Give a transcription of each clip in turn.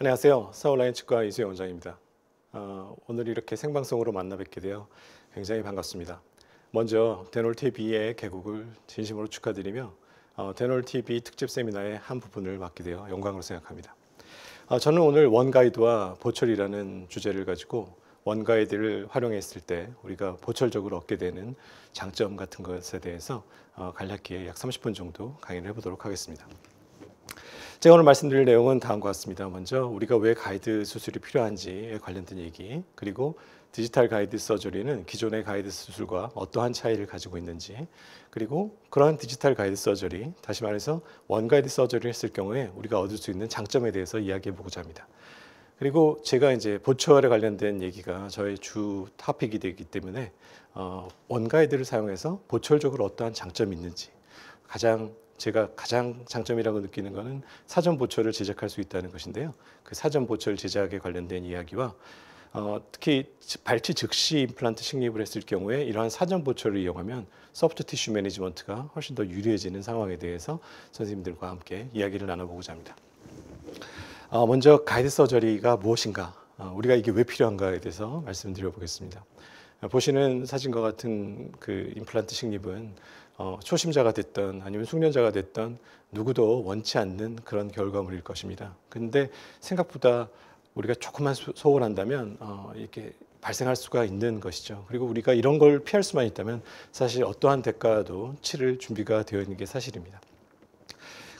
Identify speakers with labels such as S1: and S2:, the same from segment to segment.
S1: 안녕하세요. 서울라인 치과 이수혜 원장입니다. 어, 오늘 이렇게 생방송으로 만나 뵙게 되어 굉장히 반갑습니다. 먼저 데놀TV의 개국을 진심으로 축하드리며 어, 데놀TV 특집 세미나의 한 부분을 맡게 되어 영광으로 생각합니다. 어, 저는 오늘 원가이드와 보철이라는 주제를 가지고 원가이드를 활용했을 때 우리가 보철적으로 얻게 되는 장점 같은 것에 대해서 어, 간략히 약 30분 정도 강의를 해보도록 하겠습니다. 제가 오늘 말씀드릴 내용은 다음과 같습니다. 먼저 우리가 왜 가이드 수술이 필요한지에 관련된 얘기, 그리고 디지털 가이드 서저리는 기존의 가이드 수술과 어떠한 차이를 가지고 있는지, 그리고 그러한 디지털 가이드 서저리, 다시 말해서 원 가이드 서저리를 했을 경우에 우리가 얻을 수 있는 장점에 대해서 이야기해 보고자 합니다. 그리고 제가 이제 보초알에 관련된 얘기가 저의 주 타픽이 되기 때문에 어, 원가이드를 사용해서 보철적으로 어떠한 장점이 있는지 가장 제가 가장 장점이라고 느끼는 것은 사전 보초를 제작할 수 있다는 것인데요. 그 사전 보철 제작에 관련된 이야기와 어, 특히 발치 즉시 임플란트 식립을 했을 경우에 이러한 사전 보초를 이용하면 소프트 티슈 매니지먼트가 훨씬 더 유리해지는 상황에 대해서 선생님들과 함께 이야기를 나눠보고자 합니다. 어, 먼저 가이드 서저리가 무엇인가, 어, 우리가 이게 왜 필요한가에 대해서 말씀드려 보겠습니다. 어, 보시는 사진과 같은 그 임플란트 식립은 어, 초심자가 됐던 아니면 숙련자가 됐던 누구도 원치 않는 그런 결과물일 것입니다. 근데 생각보다 우리가 조금만 소홀한다면 어, 이렇게 발생할 수가 있는 것이죠. 그리고 우리가 이런 걸 피할 수만 있다면 사실 어떠한 대가도 치를 준비가 되어 있는 게 사실입니다.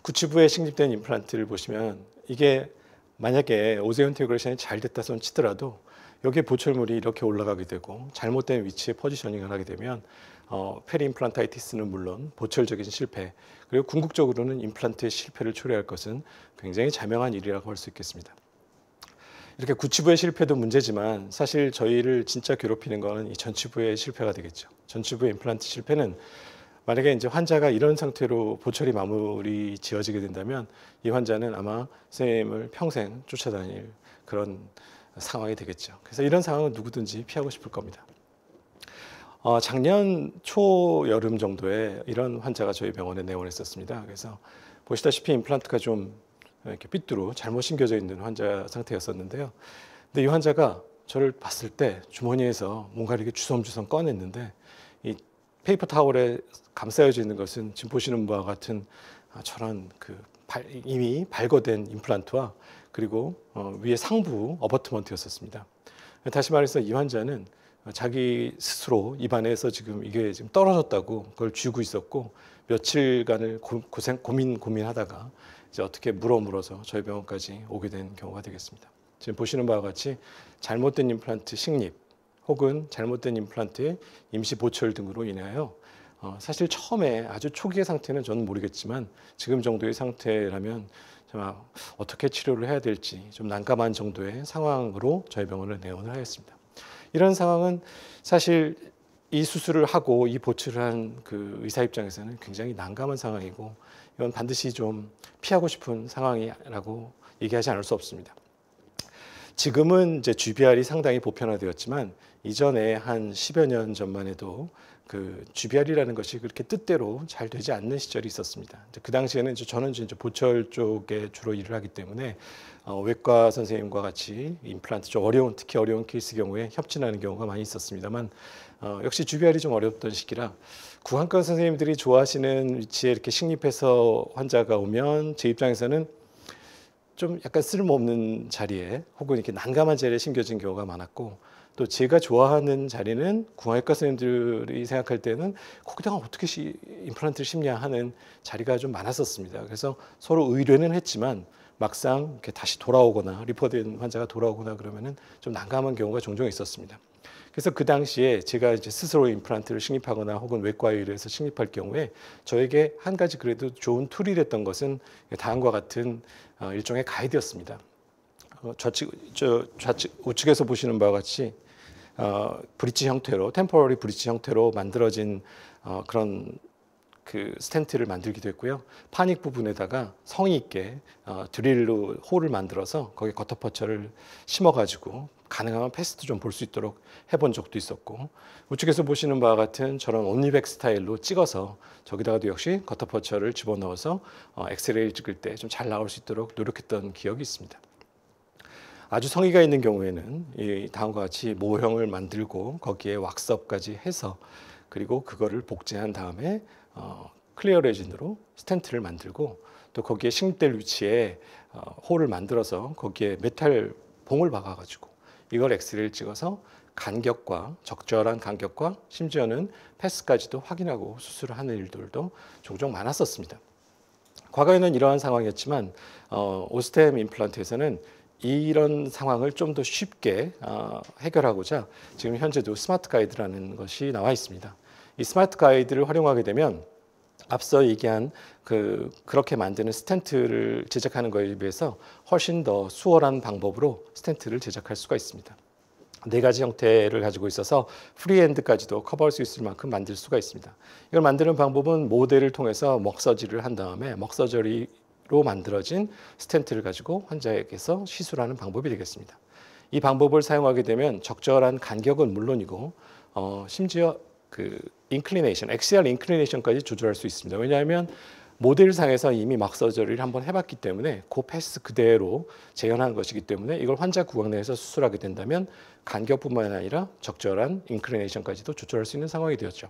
S1: 구치부에 식립된 임플란트를 보시면 이게 만약에 오세훈 테그레이션이잘 됐다 손 치더라도 여기에 보철물이 이렇게 올라가게 되고 잘못된 위치에 포지셔닝을 하게 되면 어, 페리임플란타이티스는 물론 보철적인 실패 그리고 궁극적으로는 임플란트의 실패를 초래할 것은 굉장히 자명한 일이라고 할 수 있겠습니다. 이렇게 구치부의 실패도 문제지만 사실 저희를 진짜 괴롭히는 것은 이 전치부의 실패가 되겠죠. 전치부의 임플란트 실패는 만약에 이제 환자가 이런 상태로 보철이 마무리 지어지게 된다면 이 환자는 아마 선생님을 평생 쫓아다닐 그런 상황이 되겠죠. 그래서 이런 상황은 누구든지 피하고 싶을 겁니다. 어, 작년 초 여름 정도에 이런 환자가 저희 병원에 내원했었습니다. 그래서 보시다시피 임플란트가 좀 이렇게 삐뚤어 잘못 심겨져 있는 환자 상태였었는데요. 근데 이 환자가 저를 봤을 때 주머니에서 뭔가 이렇게 주섬주섬 꺼냈는데 이 페이퍼 타월에 감싸여져 있는 것은 지금 보시는 바와 같은 아, 저런 그 발, 이미 발거된 임플란트와 그리고 어, 위에 상부 어버트먼트였었습니다. 다시 말해서 이 환자는 자기 스스로 입안에서 지금 이게 지금 떨어졌다고 그걸 쥐고 있었고 며칠간을 고, 고생 고민 고민하다가 이제 어떻게 물어 물어서 저희 병원까지 오게 된 경우가 되겠습니다. 지금 보시는 바와 같이 잘못된 임플란트 식립 혹은 잘못된 임플란트의 임시 보철 등으로 인하여 어, 사실 처음에 아주 초기의 상태는 저는 모르겠지만 지금 정도의 상태라면 정말 어떻게 치료를 해야 될지 좀 난감한 정도의 상황으로 저희 병원을 내원을 하였습니다. 이런 상황은 사실 이 수술을 하고 이보출을한그 의사 입장에서는 굉장히 난감한 상황이고 이건 반드시 좀 피하고 싶은 상황이라고 얘기하지 않을 수 없습니다. 지금은 이제 GBR이 상당히 보편화되었지만 이전에 한 10여 년 전만 해도 그주별이라는 것이 그렇게 뜻대로 잘 되지 않는 시절이 있었습니다. 그 당시에는 이제 저는 이제 보철 쪽에 주로 일을 하기 때문에 어, 외과 선생님과 같이 임플란트 좀 어려운 특히 어려운 케이스 경우에 협진하는 경우가 많이 있었습니다만 어, 역시 주별이좀 어렵던 시기라 구강과 선생님들이 좋아하시는 위치에 이렇게 식립해서 환자가 오면 제 입장에서는 좀 약간 쓸모없는 자리에 혹은 이렇게 난감한 자리에 심겨진 경우가 많았고 또 제가 좋아하는 자리는 궁합과 선생님들이 생각할 때는 거기다가 어떻게 시, 임플란트를 심냐 하는 자리가 좀 많았었습니다. 그래서 서로 의뢰는 했지만 막상 이렇게 다시 돌아오거나 리퍼된 환자가 돌아오거나 그러면은 좀 난감한 경우가 종종 있었습니다. 그래서 그 당시에 제가 이제 스스로 임플란트를 식립하거나 혹은 외과 의뢰해서 식립할 경우에 저에게 한 가지 그래도 좋은 툴이 됐던 것은 다음과 같은 어, 일종의 가이드였습니다. 어, 좌측, 저 좌측, 우측에서 보시는 바와 같이 어, 브릿지 형태로 템포러리 브릿지 형태로 만들어진 어, 그런 그 스탠트를 만들기도 했고요. 파닉 부분에다가 성의 있게 어, 드릴로 홀을 만들어서 거기에 겉터퍼처를 심어가지고 가능하면 패스트 좀 볼 수 있도록 해본 적도 있었고 우측에서 보시는 바와 같은 저런 온리백 스타일로 찍어서 저기다가도 역시 겉터퍼처를 집어넣어서 어, 엑스레이 찍을 때 좀 잘 나올 수 있도록 노력했던 기억이 있습니다. 아주 성의가 있는 경우에는 다음과 같이 모형을 만들고 거기에 왁스업까지 해서 그리고 그거를 복제한 다음에 어, 클리어 레진으로 스탠트를 만들고 또 거기에 식립될 위치에 어, 홀을 만들어서 거기에 메탈 봉을 박아가지고 이걸 엑스레이를 찍어서 간격과 적절한 간격과 심지어는 패스까지도 확인하고 수술을 하는 일들도 종종 많았었습니다. 과거에는 이러한 상황이었지만 어, 오스템 임플란트에서는 이런 상황을 좀 더 쉽게 어, 해결하고자 지금 현재도 스마트 가이드라는 것이 나와 있습니다. 이 스마트 가이드를 활용하게 되면 앞서 얘기한 그 그렇게 만드는 스탠트를 제작하는 것에 비해서 훨씬 더 수월한 방법으로 스탠트를 제작할 수가 있습니다. 네 가지 형태를 가지고 있어서 프리엔드까지도 커버할 수 있을 만큼 만들 수가 있습니다. 이걸 만드는 방법은 모델을 통해서 먹서지를 한 다음에 먹서저리 로 만들어진 스탠트를 가지고 환자에게서 시술하는 방법이 되겠습니다. 이 방법을 사용하게 되면 적절한 간격은 물론이고 어, 심지어 그 인클리네이션, 엑시알 인클리네이션까지 조절할 수 있습니다. 왜냐하면 모델상에서 이미 막서저리를 한번 해봤기 때문에 그 패스 그대로 재현한 것이기 때문에 이걸 환자 구강 내에서 수술하게 된다면 간격뿐만 아니라 적절한 인클리네이션까지도 조절할 수 있는 상황이 되었죠.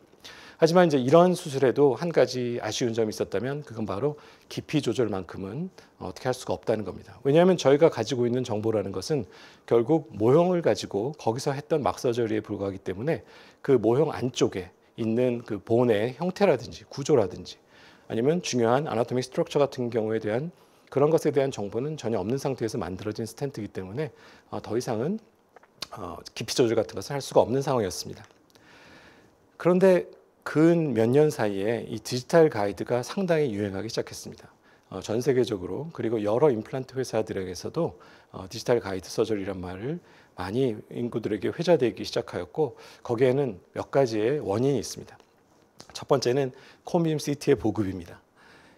S1: 하지만 이제 이런 수술에도 한 가지 아쉬운 점이 있었다면 그건 바로 깊이 조절만큼은 어떻게 할 수가 없다는 겁니다. 왜냐하면 저희가 가지고 있는 정보라는 것은 결국 모형을 가지고 거기서 했던 막서저리에 불과하기 때문에 그 모형 안쪽에 있는 그 본의 형태라든지 구조라든지 아니면 중요한 아나토믹 스트럭처 같은 경우에 대한 그런 것에 대한 정보는 전혀 없는 상태에서 만들어진 스탠트이기 때문에 어, 더 이상은 어, 깊이 조절 같은 것을 할 수가 없는 상황이었습니다. 그런데 근몇년 사이에 이 디지털 가이드가 상당히 유행하기 시작했습니다. 어, 전 세계적으로 그리고 여러 임플란트 회사들에게서도 어, 디지털 가이드 서절이란 말을 많이 인구들에게 회자되기 시작하였고 거기에는 몇 가지의 원인이 있습니다. 첫 번째는 코미움 시티의 보급입니다.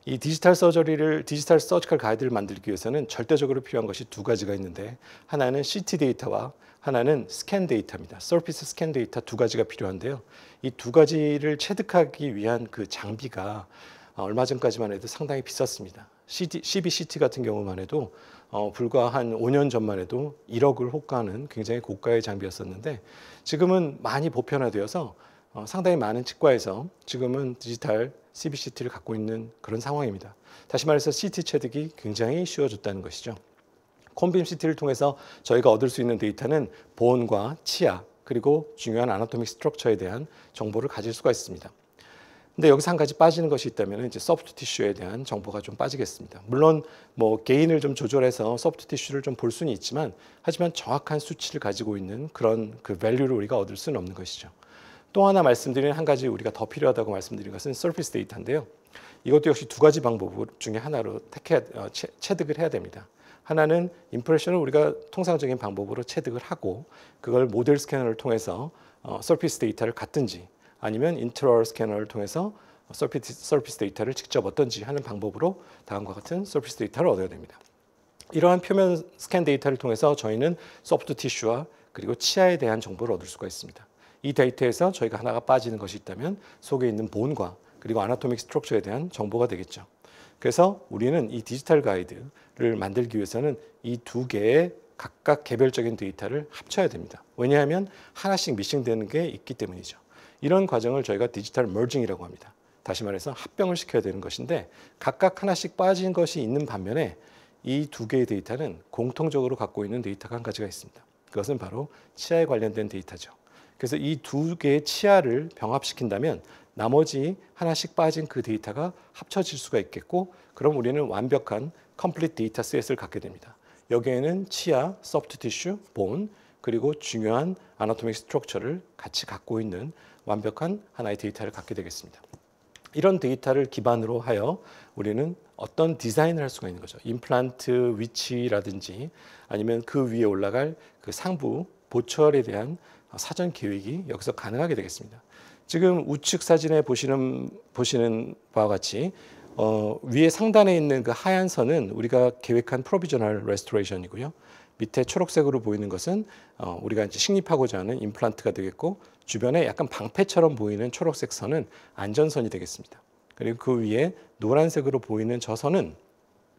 S1: 이 디지털 서저리를 디지털 서지컬 가이드를 만들기 위해서는 절대적으로 필요한 것이 두 가지가 있는데 하나는 CT 데이터와 하나는 스캔 데이터입니다. 서피스 스캔 데이터 두 가지가 필요한데요. 이 두 가지를 체득하기 위한 그 장비가 어, 얼마 전까지만 해도 상당히 비쌌습니다. CBCT 같은 경우만 해도 어, 불과 한 5년 전만 해도 1억을 호가하는 굉장히 고가의 장비였었는데 지금은 많이 보편화되어서 어, 상당히 많은 치과에서 지금은 디지털 CBCT를 갖고 있는 그런 상황입니다. 다시 말해서 CT 체득이 굉장히 쉬워졌다는 것이죠. 콤빔시티를 통해서 저희가 얻을 수 있는 데이터는 보온과 치아 그리고 중요한 아나토믹 스트럭처에 대한 정보를 가질 수가 있습니다. 근데 여기서 한 가지 빠지는 것이 있다면 이제 소프트 티슈에 대한 정보가 좀 빠지겠습니다. 물론 뭐 개인을 좀 조절해서 소프트 티슈를 좀 볼 수는 있지만 하지만 정확한 수치를 가지고 있는 그런 그 밸류를 우리가 얻을 수는 없는 것이죠. 또 하나 말씀드리는 한 가지 우리가 더 필요하다고 말씀드린 것은 서피스 데이터인데요. 이것도 역시 두 가지 방법 중에 하나로 택해, 어, 채, 체득을 해야 됩니다. 하나는 인프레션을 우리가 통상적인 방법으로 체득을 하고 그걸 모델 스캐너를 통해서 어, 서피스 데이터를 갖든지 아니면 인트럴 스캐너를 통해서 서 서피스 데이터를 직접 얻든지 하는 방법으로 다음과 같은 서피스 데이터를 얻어야 됩니다. 이러한 표면 스캔 데이터를 통해서 저희는 소프트 티슈와 그리고 치아에 대한 정보를 얻을 수가 있습니다. 이 데이터에서 저희가 하나가 빠지는 것이 있다면 속에 있는 본과 그리고 아나토믹 스트럭처에 대한 정보가 되겠죠. 그래서 우리는 이 디지털 가이드를 만들기 위해서는 이 두 개의 각각 개별적인 데이터를 합쳐야 됩니다. 왜냐하면 하나씩 미싱되는 게 있기 때문이죠. 이런 과정을 저희가 디지털 멀징이라고 합니다. 다시 말해서 합병을 시켜야 되는 것인데 각각 하나씩 빠진 것이 있는 반면에 이 두 개의 데이터는 공통적으로 갖고 있는 데이터가 한 가지가 있습니다. 그것은 바로 치아에 관련된 데이터죠. 그래서 이 두 개의 치아를 병합시킨다면 나머지 하나씩 빠진 그 데이터가 합쳐질 수가 있겠고 그럼 우리는 완벽한 컴플릿 데이터 셋을 갖게 됩니다. 여기에는 치아, 소프트 티슈, 본 그리고 중요한 아나토믹 스트럭처를 같이 갖고 있는 완벽한 하나의 데이터를 갖게 되겠습니다. 이런 데이터를 기반으로 하여 우리는 어떤 디자인을 할 수가 있는 거죠. 임플란트 위치라든지 아니면 그 위에 올라갈 그 상부 보철에 대한 사전 계획이 여기서 가능하게 되겠습니다. 지금 우측 사진에 보시는 보시는 바와 같이 어, 위에 상단에 있는 그 하얀 선은 우리가 계획한 프로비저널 레스토레이션이고요. 밑에 초록색으로 보이는 것은 어, 우리가 이제 식립하고자 하는 임플란트가 되겠고 주변에 약간 방패처럼 보이는 초록색 선은 안전선이 되겠습니다. 그리고 그 위에 노란색으로 보이는 저 선은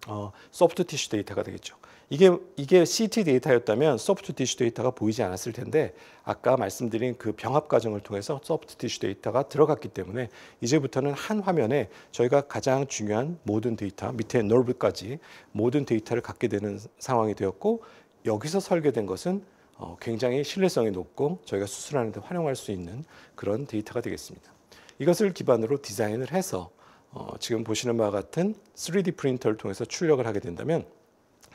S1: 어, 소프트 티슈 데이터가 되겠죠. 이게 이게 CT 데이터였다면 소프트 디슈 데이터가 보이지 않았을 텐데 아까 말씀드린 그 병합 과정을 통해서 소프트 디슈 데이터가 들어갔기 때문에 이제부터는 한 화면에 저희가 가장 중요한 모든 데이터 밑에 너브까지 모든 데이터를 갖게 되는 상황이 되었고 여기서 설계된 것은 어, 굉장히 신뢰성이 높고 저희가 수술하는 데 활용할 수 있는 그런 데이터가 되겠습니다. 이것을 기반으로 디자인을 해서 어, 지금 보시는 바와 같은 3D 프린터를 통해서 출력을 하게 된다면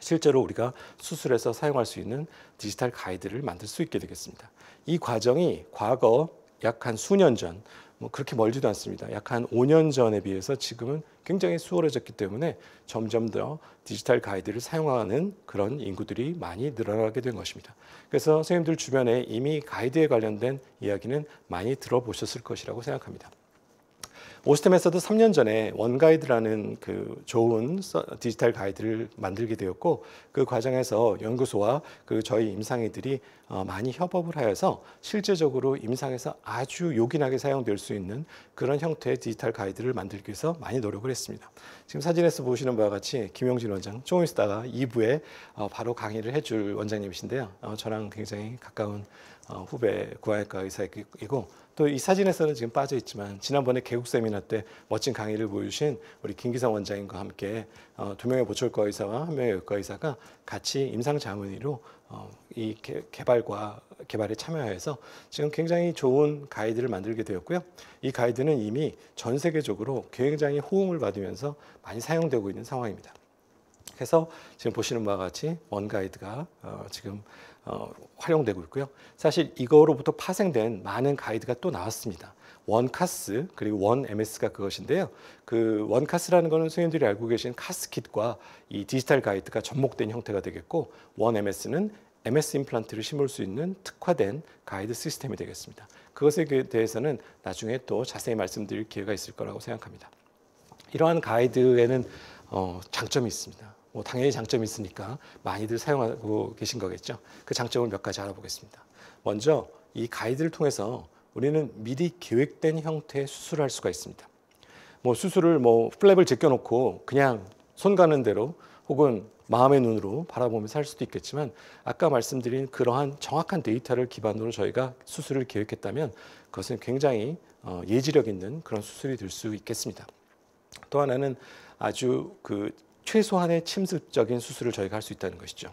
S1: 실제로 우리가 수술에서 사용할 수 있는 디지털 가이드를 만들 수 있게 되겠습니다. 이 과정이 과거 약 한 수년 전, 뭐 그렇게 멀지도 않습니다. 약 한 5년 전에 비해서 지금은 굉장히 수월해졌기 때문에 점점 더 디지털 가이드를 사용하는 그런 인구들이 많이 늘어나게 된 것입니다. 그래서 선생님들 주변에 이미 가이드에 관련된 이야기는 많이 들어보셨을 것이라고 생각합니다. 오스템에서도 3년 전에 원가이드라는 그 좋은 디지털 가이드를 만들게 되었고 그 과정에서 연구소와 그 저희 임상의들이 어, 많이 협업을 하여서 실제적으로 임상에서 아주 요긴하게 사용될 수 있는 그런 형태의 디지털 가이드를 만들기 위해서 많이 노력을 했습니다. 지금 사진에서 보시는 바와 같이 김용진 원장 조금 있다가 2부에 어, 바로 강의를 해줄 원장님이신데요. 어, 저랑 굉장히 가까운 후배 구아외과 의사이고 또이 사진에서는 지금 빠져 있지만 지난번에 개국 세미나 때 멋진 강의를 보여주신 우리 김기상 원장님과 함께 어, 두 명의 보철과 의사와 한 명의 외과 의사가 같이 임상 자문의로 어, 이 개, 개발과 개발에 참여해서 지금 굉장히 좋은 가이드를 만들게 되었고요. 이 가이드는 이미 전 세계적으로 굉장히 호응을 받으면서 많이 사용되고 있는 상황입니다. 그래서 지금 보시는 바와 같이 원 가이드가 어, 지금 어, 활용되고 있고요. 사실 이거로부터 파생된 많은 가이드가 또 나왔습니다. 원카스 그리고 원 MS가 그것인데요. 그 원카스라는 것은 선생님들이 알고 계신 카스킷과 이 디지털 가이드가 접목된 형태가 되겠고 원 MS는 MS 임플란트를 심을 수 있는 특화된 가이드 시스템이 되겠습니다. 그것에 그 대해서는 나중에 또 자세히 말씀드릴 기회가 있을 거라고 생각합니다. 이러한 가이드에는 어, 장점이 있습니다. 뭐 당연히 장점이 있으니까 많이들 사용하고 계신 거겠죠. 그 장점을 몇 가지 알아보겠습니다. 먼저 이 가이드를 통해서 우리는 미리 계획된 형태의 수술을 할 수가 있습니다. 뭐 수술을 뭐 플랩을 제껴놓고 그냥 손 가는 대로 혹은 마음의 눈으로 바라보면서 할 수도 있겠지만 아까 말씀드린 그러한 정확한 데이터를 기반으로 저희가 수술을 계획했다면 그것은 굉장히 어, 예지력 있는 그런 수술이 될 수 있겠습니다. 또 하나는 아주 그 최소한의 침습적인 수술을 저희가 할 수 있다는 것이죠.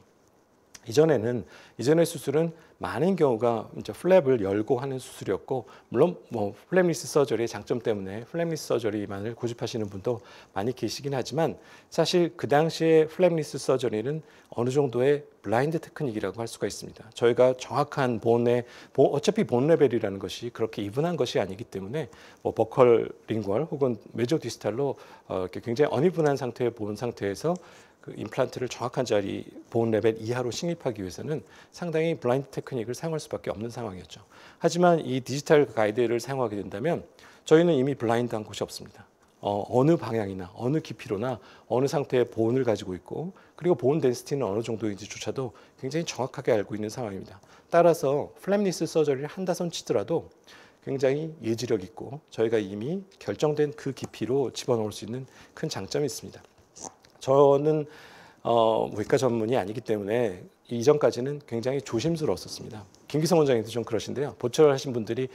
S1: 이전에는 이전의 수술은 많은 경우가 이제 플랩을 열고 하는 수술이었고 물론 뭐 플랩리스 서저리의 장점 때문에 플랩리스 서저리만을 고집하시는 분도 많이 계시긴 하지만 사실 그 당시에 플랩리스 서저리는 어느 정도의 블라인드 테크닉이라고 할 수가 있습니다. 저희가 정확한 본의 어차피 본 레벨이라는 것이 그렇게 이분한 것이 아니기 때문에 뭐 버컬 링걸 혹은 메조 디스탈로 어, 굉장히 어이분한 상태의 본 상태에서 그 임플란트를 정확한 자리 보온 레벨 이하로 싱립하기 위해서는 상당히 블라인드 테크닉을 사용할 수밖에 없는 상황이었죠. 하지만 이 디지털 가이드를 사용하게 된다면 저희는 이미 블라인드한 곳이 없습니다. 어, 어느 방향이나 어느 깊이로나 어느 상태의 보온을 가지고 있고 그리고 보온 덴스티는 어느 정도인지조차도 굉장히 정확하게 알고 있는 상황입니다. 따라서 플랩니스 서저리를 한다선 치더라도 굉장히 예지력 있고 저희가 이미 결정된 그 깊이로 집어넣을 수 있는 큰 장점이 있습니다. 저는 어, 외과 전문이 아니기 때문에 이전까지는 굉장히 조심스러웠었습니다. 김기성 원장님도 좀 그러신데요. 보철하신 분들이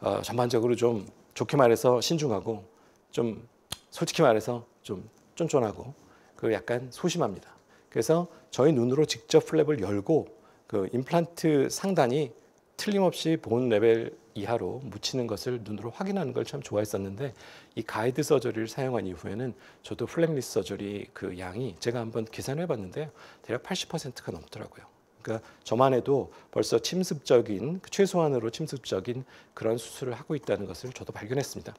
S1: 어, 전반적으로 좀 좋게 말해서 신중하고 좀 솔직히 말해서 좀 쫀쫀하고 그 약간 소심합니다. 그래서 저희 눈으로 직접 플랩을 열고 그 임플란트 상단이 틀림없이 본 레벨 이하로 묻히는 것을 눈으로 확인하는 걸 참 좋아했었는데 이 가이드 서저리를 사용한 이후에는 저도 플랫리스 서저리 그 양이 제가 한번 계산해 봤는데 대략 80%가 넘더라고요. 그러니까 저만 해도 벌써 침습적인 그 최소한으로 침습적인 그런 수술을 하고 있다는 것을 저도 발견했습니다.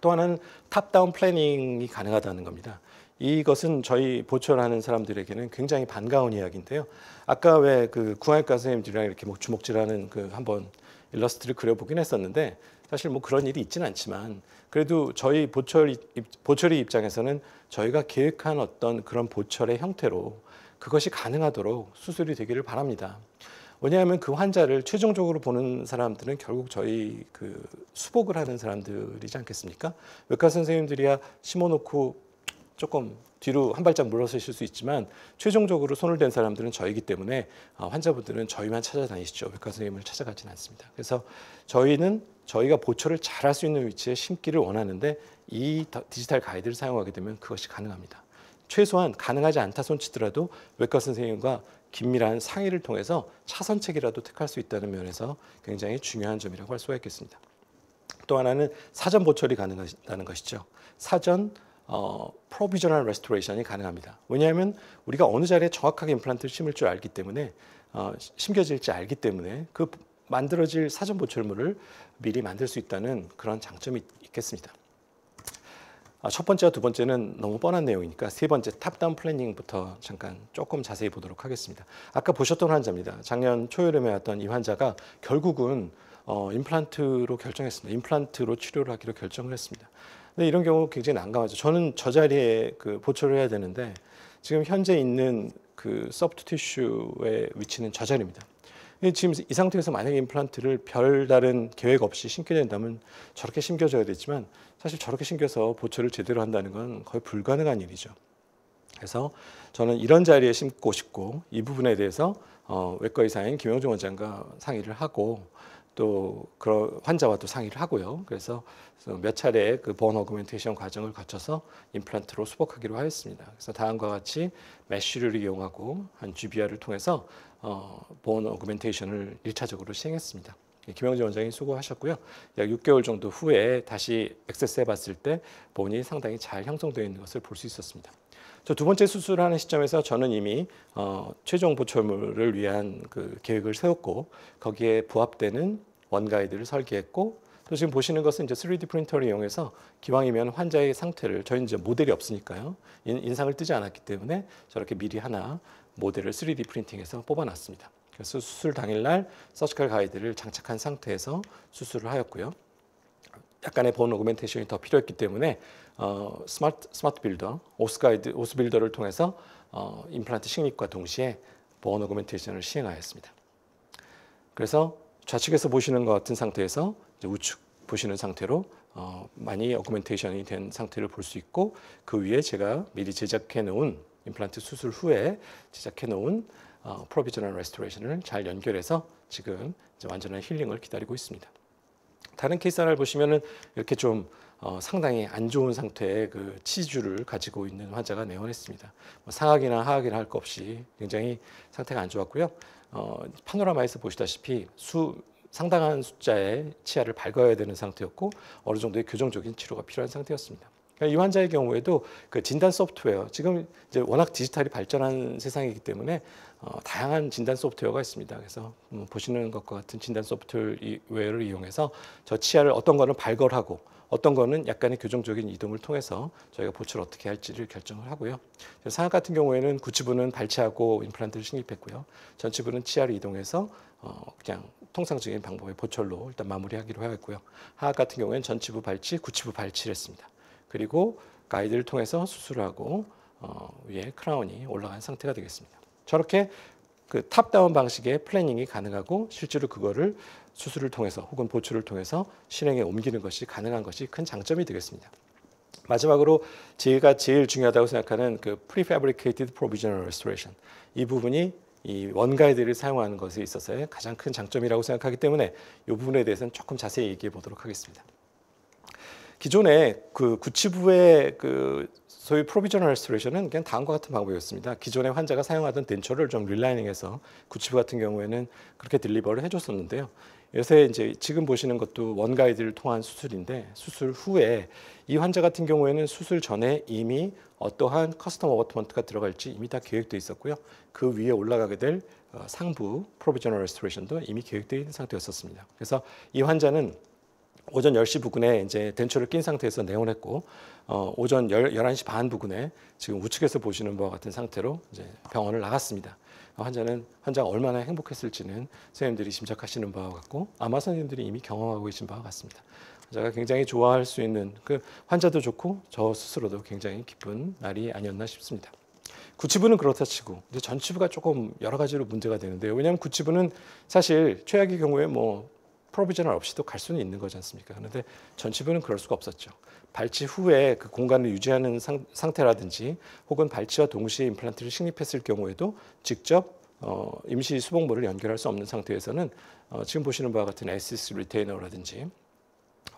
S1: 또 하나는 탑다운 플래닝이 가능하다는 겁니다. 이것은 저희 보철 하는 사람들에게는 굉장히 반가운 이야기인데요. 아까 왜그궁한일과 선생님들이랑 이렇게 목 주먹질하는 그 한번 일러스트를 그려보긴 했었는데 사실 뭐 그런 일이 있진 않지만 그래도 저희 보철 보철이 입장에서는 저희가 계획한 어떤 그런 보철의 형태로 그것이 가능하도록 수술이 되기를 바랍니다. 왜냐하면 그 환자를 최종적으로 보는 사람들은 결국 저희 그 수복을 하는 사람들이지 않겠습니까? 외과 선생님들이야 심어놓고 조금 뒤로 한 발짝 물러서실 수 있지만 최종적으로 손을 댄 사람들은 저희기 때문에 아, 환자분들은 저희만 찾아다니시죠. 외과 선생님을 찾아가진 않습니다. 그래서 저희는 저희가 보초를 잘할 수 있는 위치에 심기를 원하는데 이 디지털 가이드를 사용하게 되면 그것이 가능합니다. 최소한 가능하지 않다 손치더라도 외과 선생님과 긴밀한 상의를 통해서 차선책이라도 택할 수 있다는 면에서 굉장히 중요한 점이라고 할 수가 있겠습니다. 또 하나는 사전 보철이 가능하다는 것이죠. 사전 어, 프로비저널 레스토레이션이 가능합니다. 왜냐하면 우리가 어느 자리에 정확하게 임플란트를 심을 줄 알기 때문에 어, 심겨질지 알기 때문에 그 만들어질 사전 보철물을 미리 만들 수 있다는 그런 장점이 있겠습니다. 아, 첫 번째와 두 번째는 너무 뻔한 내용이니까 세 번째 탑다운 플래닝부터 잠깐 조금 자세히 보도록 하겠습니다. 아까 보셨던 환자입니다. 작년 초여름에 왔던 이 환자가 결국은 어, 임플란트로 결정했습니다. 임플란트로 치료를 하기로 결정을 했습니다. 근데 이런 경우 굉장히 난감하죠. 저는 저 자리에 그 보초를 해야 되는데 지금 현재 있는 그 소프트 티슈의 위치는 저 자리입니다. 지금 이 상태에서 만약에 임플란트를 별다른 계획 없이 심게 된다면 저렇게 심겨져야 되지만 사실 저렇게 심겨서 보초를 제대로 한다는 건 거의 불가능한 일이죠. 그래서 저는 이런 자리에 심고 싶고 이 부분에 대해서 어, 외과 의사인 김영준 원장과 상의를 하고 또 그런 환자와도 상의를 하고요. 그래서 몇 차례 그 보험 어그멘테이션 과정을 거쳐서 임플란트로 수복하기로 하였습니다. 그래서 다음과 같이 메쉬를 이용하고 한 GBR을 통해서 어, 보험 어그멘테이션을 일차적으로 시행했습니다. 예, 김영재 원장이 수고하셨고요. 약 6개월 정도 후에 다시 액세스해봤을 때 본이 상당히 잘 형성되어 있는 것을 볼 수 있었습니다. 두 번째 수술하는 시점에서 저는 이미 어, 최종 보철물을 위한 그 계획을 세웠고 거기에 부합되는 원가이드를 설계했고 또 지금 보시는 것은 이제 3D 프린터를 이용해서 기왕이면 환자의 상태를 저희는 이제 모델이 없으니까요. 인, 상을 뜨지 않았기 때문에 저렇게 미리 하나 모델을 3D 프린팅해서 뽑아놨습니다. 그래서 수술 당일날 서지컬 가이드를 장착한 상태에서 수술을 하였고요. 약간의 본 오그멘테이션이 더 필요했기 때문에 어, 스마트 스마트 빌더 오스 가이드 오스 빌더를 통해서 어, 임플란트 식립과 동시에 본 오그멘테이션을 시행하였습니다. 그래서 좌측에서 보시는 것 같은 상태에서 우측 보시는 상태로 어, 많이 어그멘테이션이 된 상태를 볼 수 있고 그 위에 제가 미리 제작해 놓은 임플란트 수술 후에 제작해 놓은 어, 프로비저널 레스토레이션을 잘 연결해서 지금 완전한 힐링을 기다리고 있습니다. 다른 케이스 하나를 보시면은 이렇게 좀 어, 상당히 안 좋은 상태의 그 치주를 가지고 있는 환자가 내원했습니다. 뭐 상악이나 하악이나 할 것 없이 굉장히 상태가 안 좋았고요. 어, 파노라마에서 보시다시피 수 상당한 숫자의 치아를 밝아야 되는 상태였고 어느 정도의 교정적인 치료가 필요한 상태였습니다. 그니까이 환자의 경우에도 그 진단 소프트웨어 지금 이제 워낙 디지털이 발전한 세상이기 때문에 어, 다양한 진단 소프트웨어가 있습니다. 그래서 음, 보시는 것과 같은 진단 소프트웨어를 이용해서 저 치아를 어떤 거는 발걸하고 어떤 거는 약간의 교정적인 이동을 통해서 저희가 보초를 어떻게 할지를 결정을 하고요. 상악 같은 경우에는 구치부는 발치하고 임플란트를 신입했고요 전치부는 치아를 이동해서 어 그냥 통상적인 방법의 보철로 일단 마무리하기로 하였고요. 하악 같은 경우에는 전치부 발치, 구치부 발치를 했습니다. 그리고 가이드를 통해서 수술하고 어 위에 크라운이 올라간 상태가 되겠습니다. 저렇게 그 탑다운 방식의 플래닝이 가능하고 실제로 그거를 수술을 통해서 혹은 보출을 통해서 실행에 옮기는 것이 가능한 것이 큰 장점이 되겠습니다. 마지막으로 제가 제일 중요하다고 생각하는 그 prefabricated provisional restoration 이 부분이 이 원가이드를 사용하는 것에 있어서의 가장 큰 장점이라고 생각하기 때문에 이 부분에 대해서는 조금 자세히 얘기해 보도록 하겠습니다. 기존에 그 구치부의 그 소위 프로비저널 레스토레이션은 그냥 다음과 같은 방법이었습니다. 기존에 환자가 사용하던 덴처를 좀 릴라이닝해서 구치부 같은 경우에는 그렇게 딜리버를 해줬었는데요. 요새 이제 지금 보시는 것도 원가이드를 통한 수술인데 수술 후에 이 환자 같은 경우에는 수술 전에 이미 어떠한 커스텀 어버트먼트가 들어갈지 이미 다 계획돼 있었고요. 그 위에 올라가게 될 어, 상부 프로비저널 레스토레이션도 이미 계획되어 있는 상태였었습니다. 그래서 이 환자는 오전 10시 부근에 이제 덴초를 낀 상태에서 내원했고 어, 오전 11시 반 부근에 지금 우측에서 보시는 바와 같은 상태로 이제 병원을 나갔습니다. 어, 환자는 환자가 얼마나 행복했을지는 선생님들이 짐작하시는 바와 같고 아마 선생님들이 이미 경험하고 계신 바와 같습니다. 환자가 굉장히 좋아할 수 있는 그 환자도 좋고 저 스스로도 굉장히 기쁜 날이 아니었나 싶습니다. 구치부는 그렇다 치고 전치부가 조금 여러 가지로 문제가 되는데요. 왜냐하면 구치부는 사실 최악의 경우에 뭐 프로비저널 없이도 갈 수는 있는 거지 않습니까? 그런데 전치부는 그럴 수가 없었죠. 발치 후에 그 공간을 유지하는 상, 태라든지 혹은 발치와 동시에 임플란트를 식립했을 경우에도 직접 어, 임시 수복모를 연결할 수 없는 상태에서는 어, 지금 보시는 바와 같은 에시스 리테이너라든지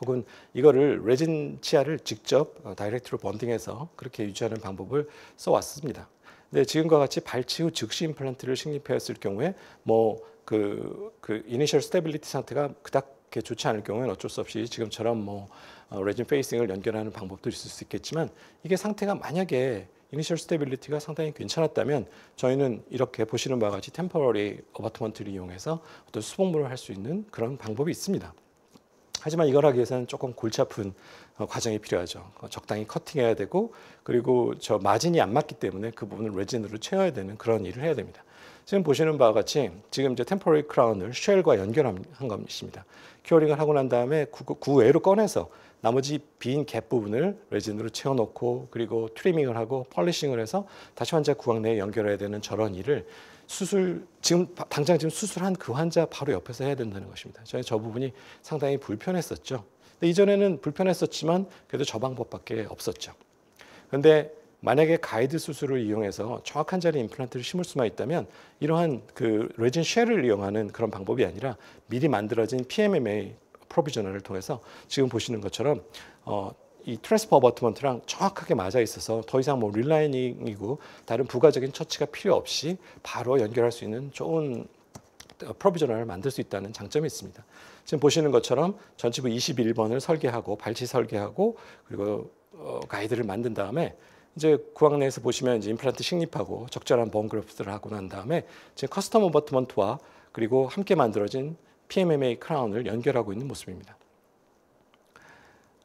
S1: 혹은 이거를 레진 치아를 직접 어, 다이렉트로 번딩해서 그렇게 유지하는 방법을 써왔습니다. 근데 지금과 같이 발치 후 즉시 임플란트를 식립했을 경우에 뭐 그, 그 이니셜 스테빌리티 상태가 그닥 그게 좋지 않을 경우에는 어쩔 수 없이 지금처럼 뭐 레진 어, 페이싱을 연결하는 방법도 있을 수 있겠지만 이게 상태가 만약에 이니셜 스테빌리티가 상당히 괜찮았다면 저희는 이렇게 보시는 바와 같이 템퍼러리 어바트먼트를 이용해서 어떤 수복물을 할 수 있는 그런 방법이 있습니다. 하지만 이걸 하기 위해서는 조금 골치 아픈 어, 과정이 필요하죠. 어, 적당히 커팅해야 되고 그리고 저 마진이 안 맞기 때문에 그 부분을 레진으로 채워야 되는 그런 일을 해야 됩니다. 지금 보시는 바와 같이 지금 이제 템포리 크라운을 쉘과 연결한 것입니다. 큐어링을 하고 난 다음에 구, 외로 꺼내서 나머지 빈 갭 부분을 레진으로 채워놓고 그리고 트리밍을 하고 펄리싱을 해서 다시 환자 구강 내에 연결해야 되는 저런 일을 수술 지금 당장 지금 수술한 그 환자 바로 옆에서 해야 된다는 것입니다. 저는 저 부분이 상당히 불편했었죠. 근데 이전에는 불편했었지만 그래도 저 방법밖에 없었죠. 근데 만약에 가이드 수술을 이용해서 정확한 자리에 임플란트를 심을 수만 있다면 이러한 그 레진 쉘을 이용하는 그런 방법이 아니라 미리 만들어진 PMMA 프로비저널을 통해서 지금 보시는 것처럼 어, 이 트랜스퍼 버트먼트랑 정확하게 맞아 있어서 더 이상 뭐 릴라이닝이고 다른 부가적인 처치가 필요 없이 바로 연결할 수 있는 좋은 프로비저널을 어, 만들 수 있다는 장점이 있습니다. 지금 보시는 것처럼 전치부 21번을 설계하고 발치 설계하고 그리고 어, 가이드를 만든 다음에 이제 구황 그 내에서 보시면 이제 임플란트 식립하고 적절한 범 그래프트를 하고 난 다음에 지금 커스텀 어버트먼트와 그리고 함께 만들어진 PMMA 크라운을 연결하고 있는 모습입니다.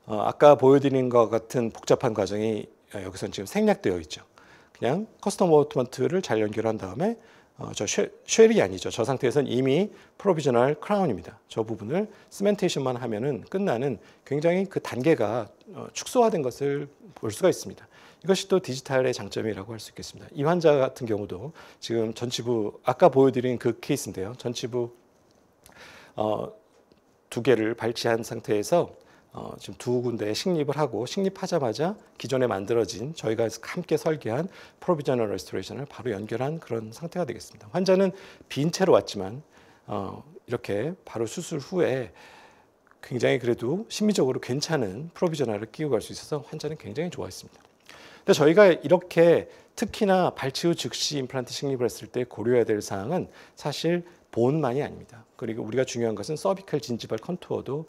S1: 어, 아까 보여드린 것 같은 복잡한 과정이 어, 여기서는 지금 생략되어 있죠. 그냥 커스텀 어버트먼트를 잘 연결한 다음에 어, 저 쉐, 쉘이 아니죠. 저 상태에서는 이미 프로비저널 크라운입니다. 저 부분을 스멘테이션만 하면은 끝나는 굉장히 그 단계가 어, 축소화된 것을 볼 수가 있습니다. 이것이 또 디지털의 장점이라고 할 수 있겠습니다. 이 환자 같은 경우도 지금 전치부 아까 보여드린 그 케이스인데요. 전치부 어, 두 개를 발치한 상태에서 어, 지금 두 군데에 식립을 하고 식립하자마자 기존에 만들어진 저희가 함께 설계한 프로비저널 레스토레이션을 바로 연결한 그런 상태가 되겠습니다. 환자는 빈 채로 왔지만 어, 이렇게 바로 수술 후에 굉장히 그래도 심리적으로 괜찮은 프로비저널을 끼고 갈 수 있어서 환자는 굉장히 좋아했습니다. 근데 저희가 이렇게 특히나 발치 후 즉시 임플란트 식립을 했을 때 고려해야 될 사항은 사실 본만이 아닙니다. 그리고 우리가 중요한 것은 서비컬 진지발 컨투어도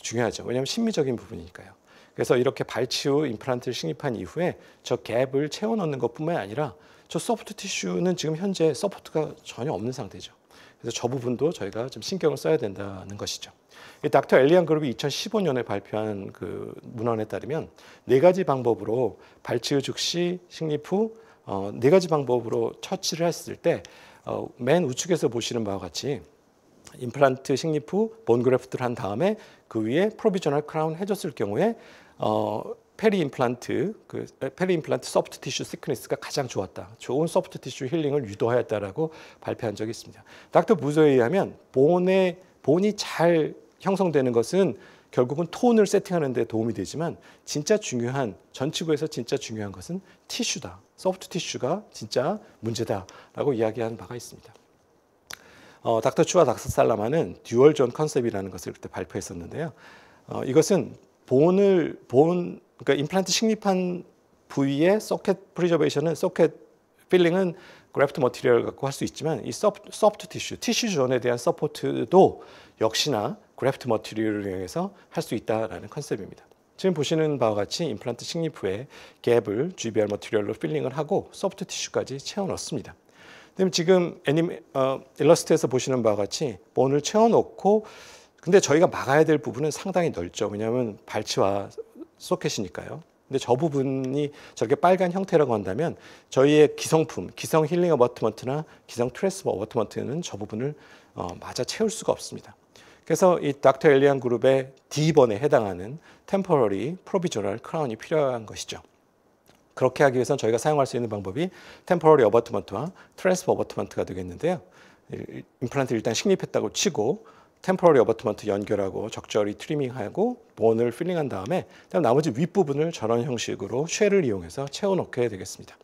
S1: 중요하죠. 왜냐하면 심미적인 부분이니까요. 그래서 이렇게 발치후 임플란트를 식립한 이후에 저 갭을 채워 넣는 것뿐만 아니라 저 소프트 티슈는 지금 현재 서포트가 전혀 없는 상태죠. 그래서 저 부분도 저희가 좀 신경을 써야 된다는 것이죠. 이 닥터 엘리안 그룹이 2015년에 발표한 그 문헌에 따르면 네 가지 방법으로 발치후 즉시 식립 후네 어, 네 가지 방법으로 처치를 했을 때맨 어, 우측에서 보시는 바와 같이 임플란트 식립 후 본그래프트를 한 다음에 그 위에 프로비저널 크라운 해줬을 경우에 어, 페리 임플란트 그 페리 임플란트 소프트 티슈 시크니스가 가장 좋았다. 좋은 소프트 티슈 힐링을 유도하였다라고 발표한 적이 있습니다. 닥터 부조에 의하면 본의 본이 잘 형성되는 것은 결국은 톤을 세팅하는 데 도움이 되지만 진짜 중요한 전치구에서 진짜 중요한 것은 티슈다. 소프트 티슈가 진짜 문제다라고 이야기한 바가 있습니다. 어, 닥터 추와 닥터 살라마는 듀얼존 컨셉이라는 것을 그때 발표했었는데요. 어, 이것은 본을 본 그러니까 임플란트 식립한 부위의 소켓 프리저베이션은 소켓 필링은 그래프트 머티리얼 갖고 할 수 있지만 이 서프, 소프트 티슈, 티슈 존에 대한 서포트도 역시나 그래프트 머티리얼을 이용해서 할 수 있다라는 컨셉입니다. 지금 보시는 바와 같이 임플란트 식립 후에 갭을 GBR 머티리얼로 필링을 하고 소프트 티슈까지 채워 넣습니다. 그럼 지금 애니 어, 일러스트에서 보시는 바와 같이 본을 채워놓고 근데 저희가 막아야 될 부분은 상당히 넓죠. 왜냐하면 발치와 소켓이니까요. 근데 저 부분이 저렇게 빨간 형태라고 한다면 저희의 기성품, 기성 힐링 어버트먼트나 기성 트레스머 어버트먼트는 저 부분을 어, 맞아 채울 수가 없습니다. 그래서 이 닥터 엘리안 그룹의 D번에 해당하는 템포러리 프로비저럴 크라운이 필요한 것이죠. 그렇게 하기 위해서는 저희가 사용할 수 있는 방법이 템포러리 어버트먼트와 트랜스퍼 어버트먼트가 되겠는데요. 임플란트를 일단 식립했다고 치고 템포러리 어버트먼트 연결하고 적절히 트리밍하고 본을 필링한 다음에 그다음 나머지 윗부분을 저런 형식으로 쉘을 이용해서 채워넣게 되겠습니다.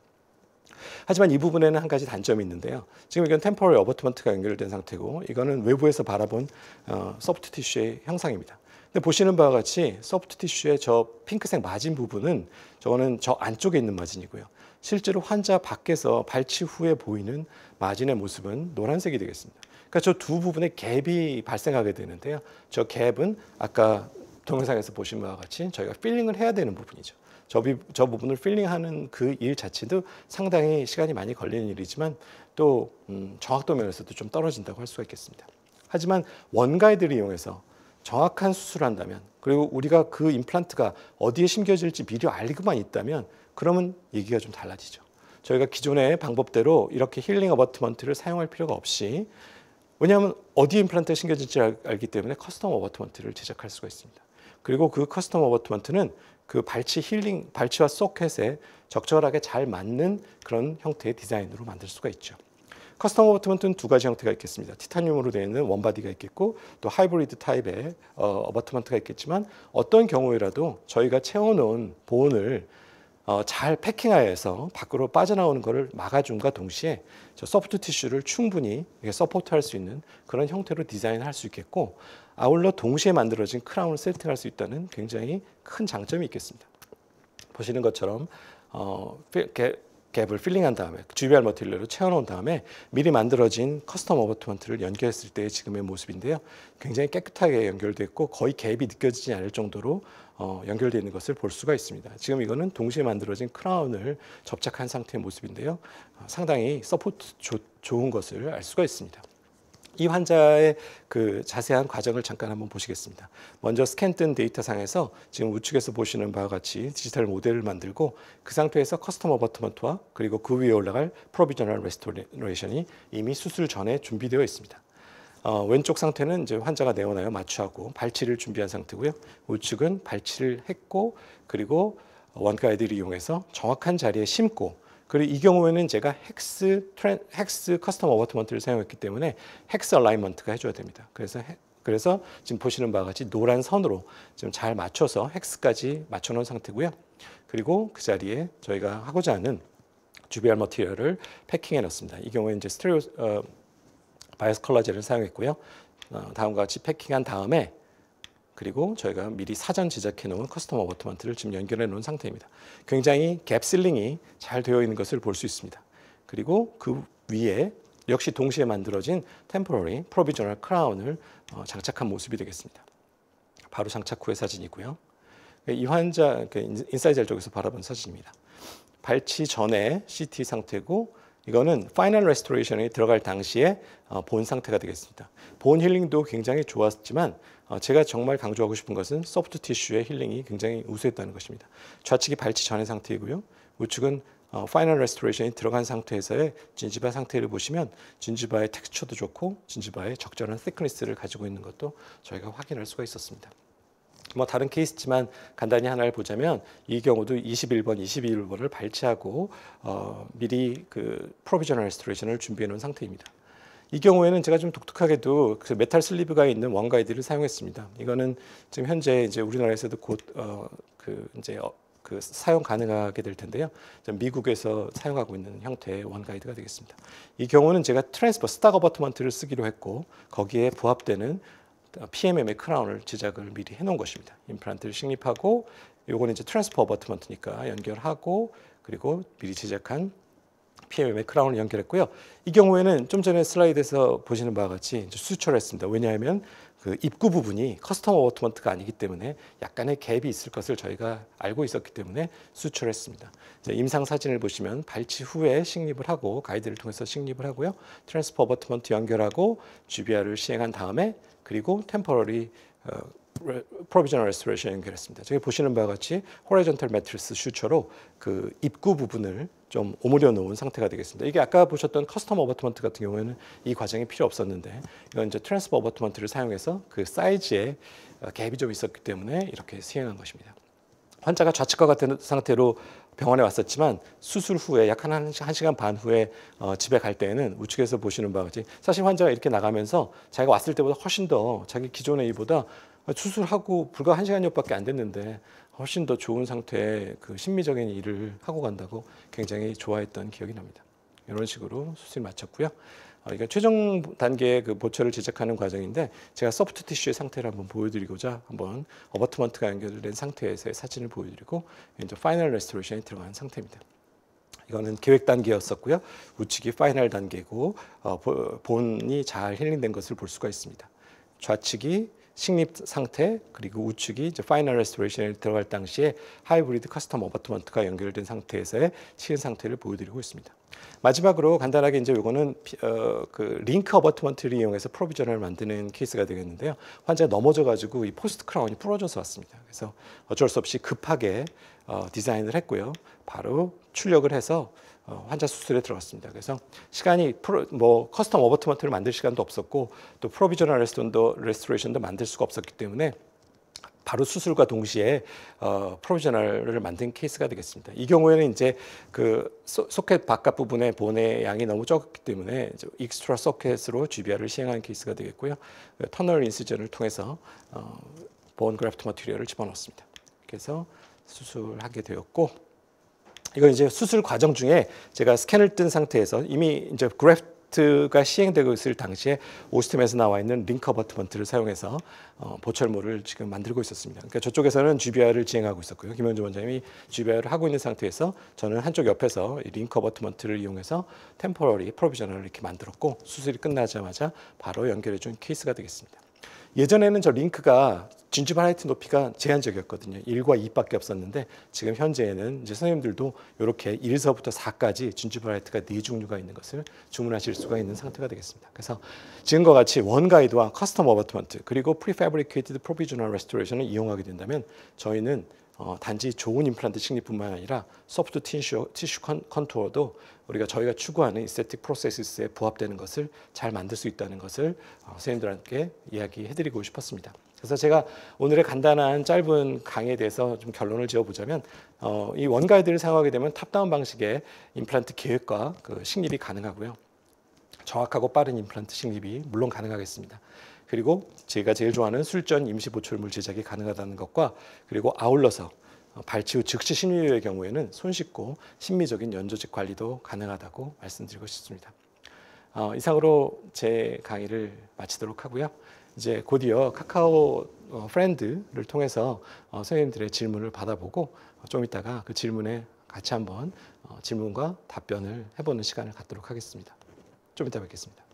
S1: 하지만 이 부분에는 한 가지 단점이 있는데요. 지금 이건 템포러리 어버트먼트가 연결된 상태고 이거는 외부에서 바라본 어, 소프트 티슈의 형상입니다. 근데 보시는 바와 같이 소프트 티슈의 저 핑크색 마진 부분은 저거는 저 안쪽에 있는 마진이고요. 실제로 환자 밖에서 발치 후에 보이는 마진의 모습은 노란색이 되겠습니다. 그러니까 저 두부분의 갭이 발생하게 되는데요. 저 갭은 아까 동영상에서 보신 바와 같이 저희가 필링을 해야 되는 부분이죠. 저, 저 부분을 필링하는 그 일 자체도 상당히 시간이 많이 걸리는 일이지만 또 음, 정확도 면에서도 좀 떨어진다고 할 수가 있겠습니다. 하지만 원가이드를 이용해서 정확한 수술을 한다면 그리고 우리가 그 임플란트가 어디에 심겨질지 미리 알고만 있다면 그러면 얘기가 좀 달라지죠. 저희가 기존의 방법대로 이렇게 힐링 어버트먼트를 사용할 필요가 없이 왜냐하면 어디 임플란트가 심겨질지 알, 기 때문에 커스텀 어버트먼트를 제작할 수가 있습니다. 그리고 그 커스텀 어버트먼트는 그 발치 힐링, 발치와 소켓에 적절하게 잘 맞는 그런 형태의 디자인으로 만들 수가 있죠. 커스텀 어버트먼트는 두 가지 형태가 있겠습니다. 티타늄으로 되어 있는 원바디가 있겠고 또 하이브리드 타입의 어, 버트먼트가 있겠지만 어떤 경우에라도 저희가 채워놓은 보온을 어, 잘 패킹하여서 밖으로 빠져나오는 것을 막아줌과 동시에 저 소프트 티슈를 충분히 서포트할 수 있는 그런 형태로 디자인할 수 있겠고 아울러 동시에 만들어진 크라운을 세팅할 수 있다는 굉장히 큰 장점이 있겠습니다. 보시는 것처럼 어, 갭을 필링한 다음에 GBR 머티리얼로 채워놓은 다음에 미리 만들어진 커스텀 오버트먼트를 연결했을 때의 지금의 모습인데요. 굉장히 깨끗하게 연결됐고 거의 갭이 느껴지지 않을 정도로 어, 연결되어 있는 것을 볼 수가 있습니다. 지금 이거는 동시에 만들어진 크라운을 접착한 상태의 모습인데요. 어, 상당히 서포트 조, 좋은 것을 알 수가 있습니다. 이 환자의 그 자세한 과정을 잠깐 한번 보시겠습니다. 먼저 스캔 뜬 데이터상에서 지금 우측에서 보시는 바와 같이 디지털 모델을 만들고 그 상태에서 커스터머 버트먼트와 그리고 그 위에 올라갈 프로비저널 레스토레이션이 이미 수술 전에 준비되어 있습니다. 어, 왼쪽 상태는 이제 환자가 내원하여 마취하고 발치를 준비한 상태고요. 우측은 발치를 했고 그리고 원가이드를 이용해서 정확한 자리에 심고 그리고 이 경우에는 제가 헥스 트렌 헥스 커스텀 어버트먼트를 사용했기 때문에 헥스 얼라이먼트가 해줘야 됩니다. 그래서 헥, 그래서 지금 보시는 바와 같이 노란 선으로 지금 잘 맞춰서 헥스까지 맞춰놓은 상태고요. 그리고 그 자리에 저희가 하고자 하는 주비알 머티리얼을 패킹해 놨습니다. 이 경우에 이제 스테레오 어, 바이오스 컬러젤을 사용했고요. 어, 다음과 같이 패킹한 다음에 그리고 저희가 미리 사전 제작해 놓은 커스텀 어버트먼트를 지금 연결해 놓은 상태입니다. 굉장히 갭실링이 잘 되어 있는 것을 볼 수 있습니다. 그리고 그 위에 역시 동시에 만들어진 템포러리 프로비저널 크라운을 장착한 모습이 되겠습니다. 바로 장착 후의 사진이고요. 이 환자 그 인사이젤 쪽에서 바라본 사진입니다. 발치 전에 CT 상태고 이거는 파이널 레스토레이션이 들어갈 당시에 어, 본 상태가 되겠습니다. 본 힐링도 굉장히 좋았지만 어, 제가 정말 강조하고 싶은 것은 소프트 티슈의 힐링이 굉장히 우수했다는 것입니다. 좌측이 발치 전의 상태이고요. 우측은 파이널 어, 레스토레이션이 들어간 상태에서의 진지바 상태를 보시면 진지바의 텍스처도 좋고 진지바의 적절한 시크니스를 가지고 있는 것도 저희가 확인할 수가 있었습니다. 뭐 다른 케이스지만 간단히 하나를 보자면 이 경우도 21번, 22번을 발치하고 어, 미리 그 프로비저널 스토레이션을 준비해 놓은 상태입니다. 이 경우에는 제가 좀 독특하게도 그 메탈 슬리브가 있는 원가이드를 사용했습니다. 이거는 지금 현재 이제 우리나라에서도 곧그 어, 그 이제 어, 그 사용 가능하게 될 텐데요. 미국에서 사용하고 있는 형태의 원가이드가 되겠습니다. 이 경우는 제가 트랜스퍼 스타거버트먼트를 쓰기로 했고 거기에 부합되는 PMM의 크라운을 제작을 미리 해놓은 것입니다. 임플란트를 식립하고 요거는 이제 트랜스퍼 버트먼트니까 연결하고 그리고 미리 제작한 PMM의 크라운을 연결했고요. 이 경우에는 좀 전에 슬라이드에서 보시는 바와 같이 수출 했습니다. 왜냐하면 그 입구 부분이 커스텀 어워트먼트가 아니기 때문에 약간의 갭이 있을 것을 저희가 알고 있었기 때문에 수출했습니다. 임상 사진을 보시면 발치 후에 식립을 하고 가이드를 통해서 식립을 하고요. 트랜스퍼 어워트먼트 연결하고 GBR을 시행한 다음에 그리고 템포러리 프로비저널 레스토레이션 연결했습니다. 저기 보시는 바와 같이 호라이전탈 매트리스 슈처로 그 입구 부분을 좀 오므려 놓은 상태가 되겠습니다. 이게 아까 보셨던 커스텀 오버트먼트 같은 경우에는 이 과정이 필요 없었는데 이건 이제 트랜스퍼 오버트먼트를 사용해서 그사이즈에 어, 갭이 좀 있었기 때문에 이렇게 시행한 것입니다. 환자가 좌측과 같은 상태로 병원에 왔었지만 수술 후에 약 한 한시간 반 후에 어, 집에 갈 때에는 우측에서 보시는 바와 같이 사실 환자가 이렇게 나가면서 자기가 왔을 때보다 훨씬 더 자기 기존의 이보다 수술하고 불과 한시간여밖에안 됐는데 훨씬 더 좋은 상태의 그 심미적인 일을 하고 간다고 굉장히 좋아했던 기억이 납니다. 이런 식으로 수술 마쳤고요. 아, 그러니까 최종 단계의 그 보철을 제작하는 과정인데 제가 소프트 티슈의 상태를 한번 보여드리고자 한번 어버트먼트가 연결된 상태에서의 사진을 보여드리고 이제 파이널 레스토레이션이 들어간 상태입니다. 이거는 계획 단계였었고요. 우측이 파이널 단계고 어, 본이 잘 힐링된 것을 볼 수가 있습니다. 좌측이 식립 상태 그리고 우측이 이제 파이널 레스토레이션에 들어갈 당시에 하이브리드 커스텀 어바트먼트가 연결된 상태에서의 치은 상태를 보여드리고 있습니다. 마지막으로 간단하게 이제 이거는 어, 그 링크 어버트먼트를 이용해서 프로비전을 만드는 케이스가 되겠는데요. 환자가 넘어져가지고 이 포스트 크라운이 부러져서 왔습니다. 그래서 어쩔 수 없이 급하게 어, 디자인을 했고요. 바로 출력을 해서 어, 환자 수술에 들어갔습니다. 그래서 시간이 프로, 뭐 커스텀 오버트먼트를 만들 시간도 없었고 또 프로비저널 레스톤도 레스토레이션도 만들 수가 없었기 때문에 바로 수술과 동시에 어, 프로비저널을 만든 케이스가 되겠습니다. 이 경우에는 이제 그 소, 소켓 바깥 부분의 본의 양이 너무 적었기 때문에 익스트라 소켓으로 GBR을 시행하는 케이스가 되겠고요. 그 터널 인스전을 통해서 어, 본 그래프트 마티리얼을 집어넣습니다. 었 그래서 수술하게 되었고 이건 이제 수술 과정 중에 제가 스캔을 뜬 상태에서 이미 이제 그래프트가 시행되고 있을 당시에 오스템에서 나와 있는 링커 버트먼트를 사용해서 어, 보철물을 지금 만들고 있었습니다. 그러니까 저쪽에서는 GBR을 진행하고 있었고요. 김현주 원장님이 GBR을 하고 있는 상태에서 저는 한쪽 옆에서 링커 버트먼트를 이용해서 템포러리 프로비전을 이렇게 만들었고 수술이 끝나자마자 바로 연결해 준 케이스가 되겠습니다. 예전에는 저 링크가 진주 바라이트 높이가 제한적이었거든요. 1과 2밖에 없었는데 지금 현재는 에 이제 선생님들도 이렇게 1서부터 4까지 진주 바라이트가 4 종류가 있는 것을 주문하실 수가 있는 상태가 되겠습니다. 그래서 지금과 같이 원 가이드와 커스텀 어바트먼트 그리고 프리패브리케이티드 프로비저널 레스토레이션을 이용하게 된다면 저희는 어, 단지 좋은 임플란트 식립뿐만 아니라 소프트 티슈, 티슈 컨, 투어도 우리가 저희가 추구하는 이스테틱 프로세스에 부합되는 것을 잘 만들 수 있다는 것을 어, 선생님들한테 이야기해드리고 싶었습니다. 그래서 제가 오늘의 간단한 짧은 강의에 대해서 좀 결론을 지어보자면 어, 이 원가이드를 사용하게 되면 탑다운 방식의 임플란트 계획과 그 식립이 가능하고요. 정확하고 빠른 임플란트 식립이 물론 가능하겠습니다. 그리고 제가 제일 좋아하는 술전 임시 보철물 제작이 가능하다는 것과 그리고 아울러서 어, 발치 후 즉시 신유의 경우에는 손쉽고 심미적인 연조직 관리도 가능하다고 말씀드리고 싶습니다. 어, 이상으로 제 강의를 마치도록 하고요. 이제 곧이어 카카오 어, 프렌드를 통해서 어, 선생님들의 질문을 받아보고 어, 좀 이따가 그 질문에 같이 한번 질문과 답변을 해보는 시간을 갖도록 하겠습니다. 좀 이따 뵙겠습니다.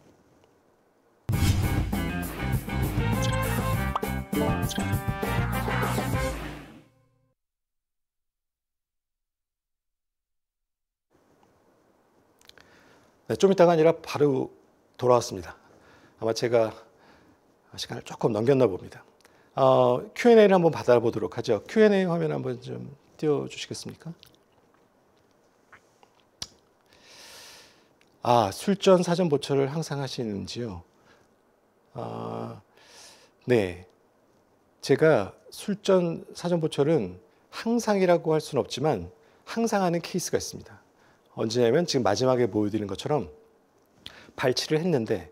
S1: 네, 좀 이따가 아니라 바로 돌아왔습니다. 아마 제가 아, 시간을 조금 넘겼나 봅니다. 어, Q&A를 한번 받아보도록 하죠. Q&A 화면 한번 좀 띄워주시겠습니까? 아, 술전 사전 보초를 항상 하시는지요? 아, 네. 제가 술전 사전 보초는 항상이라고 할 수는 없지만 항상 하는 케이스가 있습니다. 언제냐면 지금 마지막에 보여드린 것처럼 발치를 했는데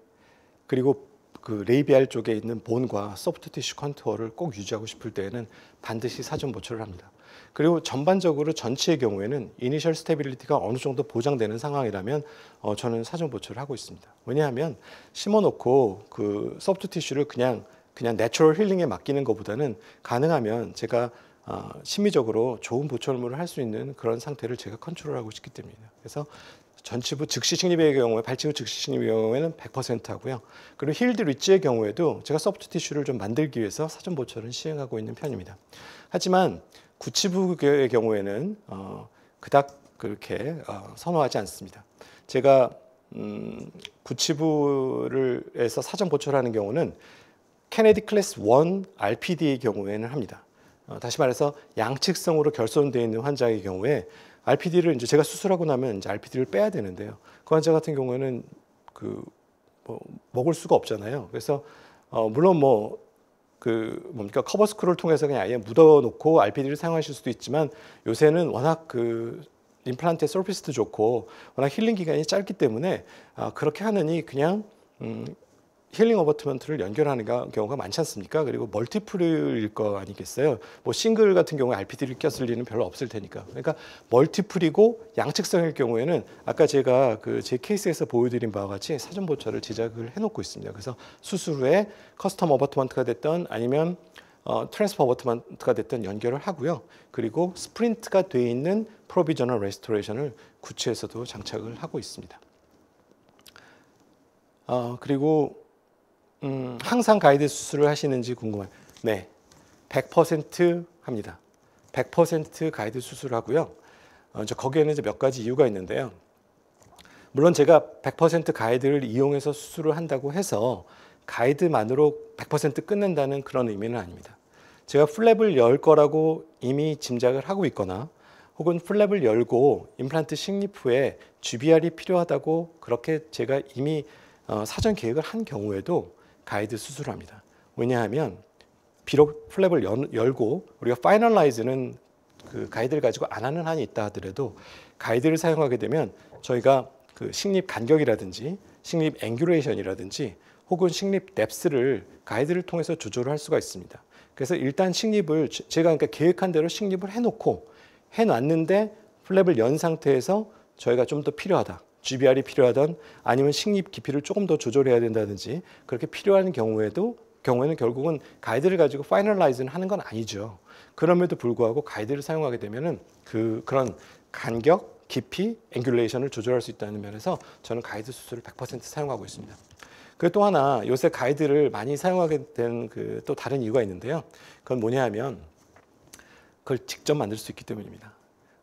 S1: 그리고 그 레이비알 쪽에 있는 본과 소프트 티슈 컨투어를 꼭 유지하고 싶을 때에는 반드시 사전 보초를 합니다. 그리고 전반적으로 전체의 경우에는 이니셜 스테빌리티가 어느 정도 보장되는 상황이라면 어, 저는 사전 보초를 하고 있습니다. 왜냐하면 심어놓고 그 소프트 티슈를 그냥 그냥 내추럴 힐링에 맡기는 것보다는 가능하면 제가 어, 심리적으로 좋은 보철물을 할 수 있는 그런 상태를 제가 컨트롤하고 싶기 때문입니다. 그래서 전치부 즉시 식립의 경우에 발치부 즉시 식립의 경우에는 100% 하고요. 그리고 힐드 리치의 경우에도 제가 소프트 티슈를 좀 만들기 위해서 사전 보철을 시행하고 있는 편입니다. 하지만 구치부의 경우에는 어, 그닥 그렇게 어, 선호하지 않습니다. 제가 음, 구치부를해서 사전 보철하는 경우는 케네디 클래스 1 RPD의 경우에는 합니다. 어, 다시 말해서 양측성으로 결손되어 있는 환자의 경우에 RPD를 이제 제가 수술하고 나면 이제 RPD를 빼야 되는데요. 그 환자 같은 경우에는 그 뭐 먹을 수가 없잖아요. 그래서 어 물론 뭐 그 뭡니까 커버 스크롤 통해서 그냥 아예 묻어놓고 RPD를 사용하실 수도 있지만 요새는 워낙 그 임플란트의 서피스도 좋고 워낙 힐링 기간이 짧기 때문에 아, 그렇게 하느니 그냥 음, 힐링 어버트먼트를 연결하는 경우가 많지 않습니까? 그리고 멀티플일 거 아니겠어요? 뭐 싱글 같은 경우에 RPD를 꼈을 리는 별로 없을 테니까. 그러니까 멀티플이고 양측성일 경우에는 아까 제가 그 제 케이스에서 보여드린 바와 같이 사전 보처를 제작을 해놓고 있습니다. 그래서 수술 후에 커스텀 어버트먼트가 됐던 아니면 어, 트랜스퍼 어버트먼트가 됐던 연결을 하고요. 그리고 스프린트가 돼 있는 프로비저널 레스토레이션을 구체에서도 장착을 하고 있습니다. 어, 그리고 음, 항상 가이드 수술을 하시는지 궁금한. 네, 100% 합니다. 100% 가이드 수술하고요. 을 어, 이 거기에는 이제 몇 가지 이유가 있는데요. 물론 제가 100% 가이드를 이용해서 수술을 한다고 해서 가이드만으로 100% 끝낸다는 그런 의미는 아닙니다. 제가 플랩을 열 거라고 이미 짐작을 하고 있거나 혹은 플랩을 열고 임플란트 식립 후에 GBR이 필요하다고 그렇게 제가 이미 어, 사전 계획을 한 경우에도 가이드 수술합니다. 왜냐하면 비록 플랩을 연, 열고 우리가 파이널라이즈는 그 가이드를 가지고 안 하는 한이 있다 하더라도 가이드를 사용하게 되면 저희가 그 식립 간격이라든지 식립 앵귤레이션이라든지 혹은 식립 뎁스를 가이드를 통해서 조절을 할 수가 있습니다. 그래서 일단 식립을 제가 그러니까 계획한 대로 식립을 해놓고 해놨는데 플랩을 연 상태에서 저희가 좀 더 필요하다. GBR이 필요하던 아니면 식립 깊이를 조금 더 조절해야 된다든지 그렇게 필요한 경우에도 경우에는 결국은 가이드를 가지고 파이널라이즈는 하는 건 아니죠. 그럼에도 불구하고 가이드를 사용하게 되면은 그 그런 간격, 깊이, 앵귤레이션을 조절할 수 있다는 면에서 저는 가이드 수술을 100% 사용하고 있습니다. 그 또 하나 요새 가이드를 많이 사용하게 된 그 또 다른 이유가 있는데요. 그건 뭐냐 하면 그걸 직접 만들 수 있기 때문입니다.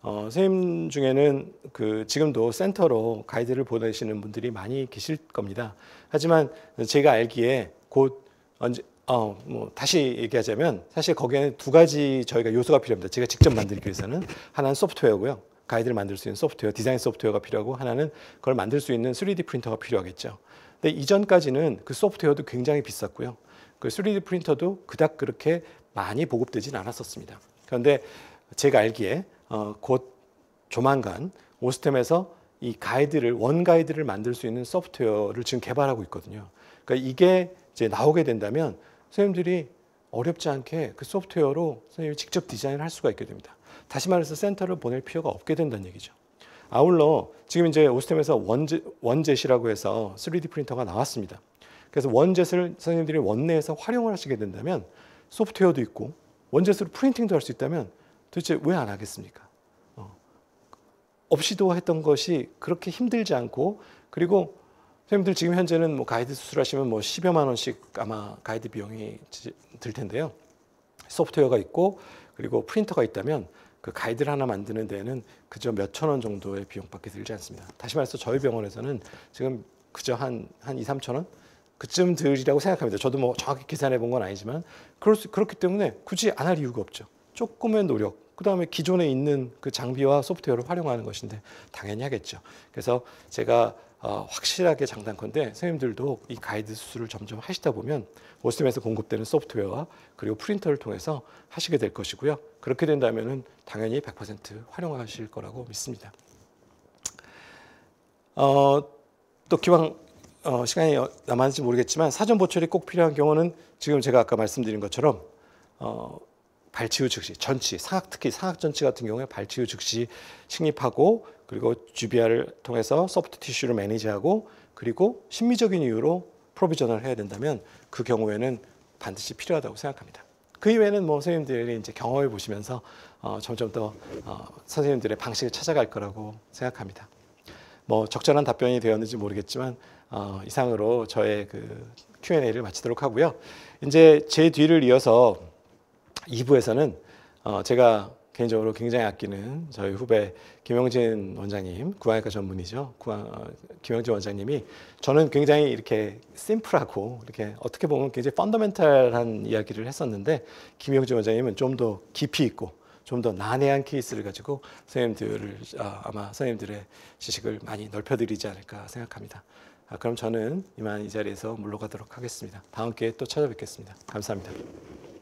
S1: 어, 선생님 중에는 그 지금도 센터로 가이드를 보내시는 분들이 많이 계실 겁니다. 하지만 제가 알기에 곧 언제 어, 뭐 다시 얘기하자면 사실 거기에는 두 가지 저희가 요소가 필요합니다. 제가 직접 만들기 위해서는 하나는 소프트웨어고요. 가이드를 만들 수 있는 소프트웨어, 디자인 소프트웨어가 필요하고 하나는 그걸 만들 수 있는 3D 프린터가 필요하겠죠. 근데 이전까지는 그 소프트웨어도 굉장히 비쌌고요. 그 3D 프린터도 그닥 그렇게 많이 보급되진 않았었습니다. 그런데 제가 알기에 어, 곧 조만간 오스템에서 이 가이드를 원 가이드를 만들 수 있는 소프트웨어를 지금 개발하고 있거든요. 그러니까 이게 이제 나오게 된다면 선생님들이 어렵지 않게 그 소프트웨어로 선생님이 직접 디자인을 할 수가 있게 됩니다. 다시 말해서 센터를 보낼 필요가 없게 된다는 얘기죠. 아울러 지금 이제 오스템에서 원제, 원젯이라고 해서 3D 프린터가 나왔습니다. 그래서 원젯을 선생님들이 원내에서 활용을 하시게 된다면 소프트웨어도 있고 원젯으로 프린팅도 할 수 있다면 도대체 왜 안 하겠습니까? 없이도 했던 것이 그렇게 힘들지 않고 그리고 선생님들 지금 현재는 뭐 가이드 수술하시면 뭐 10여만 원씩 아마 가이드 비용이 들 텐데요. 소프트웨어가 있고 그리고 프린터가 있다면 그 가이드를 하나 만드는 데는 그저 몇 천 원 정도의 비용밖에 들지 않습니다. 다시 말해서 저희 병원에서는 지금 그저 한, 한 2, 3천 원? 그쯤 들이라고 생각합니다. 저도 뭐 정확히 계산해 본 건 아니지만 그렇, 그렇기 때문에 굳이 안 할 이유가 없죠. 조금의 노력, 그 다음에 기존에 있는 그 장비와 소프트웨어를 활용하는 것인데 당연히 하겠죠. 그래서 제가 어, 확실하게 장단컨대 선생님들도 이 가이드 수술을 점점 하시다 보면 오스템에서 공급되는 소프트웨어와 그리고 프린터를 통해서 하시게 될 것이고요. 그렇게 된다면 당연히 100% 활용하실 거라고 믿습니다. 어, 또 기왕 어, 시간이 남았는지 모르겠지만 사전 보철이 꼭 필요한 경우는 지금 제가 아까 말씀드린 것처럼 어, 발치 후 즉시 전치, 상악 특히 상악 전치 같은 경우에 발치 후 즉시 식립하고 그리고 주비아를 통해서 소프트 티슈를 매니지하고 그리고 심미적인 이유로 프로비전을 해야 된다면 그 경우에는 반드시 필요하다고 생각합니다. 그 이외에는 뭐 선생님들이 이제 경험해 보시면서 어, 점점 더 어, 선생님들의 방식을 찾아갈 거라고 생각합니다. 뭐 적절한 답변이 되었는지 모르겠지만 어, 이상으로 저의 그 Q&A를 마치도록 하고요. 이제 제 뒤를 이어서 2부에서는 어, 제가 개인적으로 굉장히 아끼는 저희 후배 김영진 원장님, 구강외과 전문이죠. 구강, 어, 김영진 원장님이 저는 굉장히 이렇게 심플하고 이렇게 어떻게 보면 굉장히 펀더멘탈한 이야기를 했었는데 김영진 원장님은 좀 더 깊이 있고 좀 더 난해한 케이스를 가지고 선생님들을 아, 아마 선생님들의 지식을 많이 넓혀드리지 않을까 생각합니다. 아, 그럼 저는 이만 이 자리에서 물러가도록 하겠습니다. 다음 기회에 또 찾아뵙겠습니다. 감사합니다.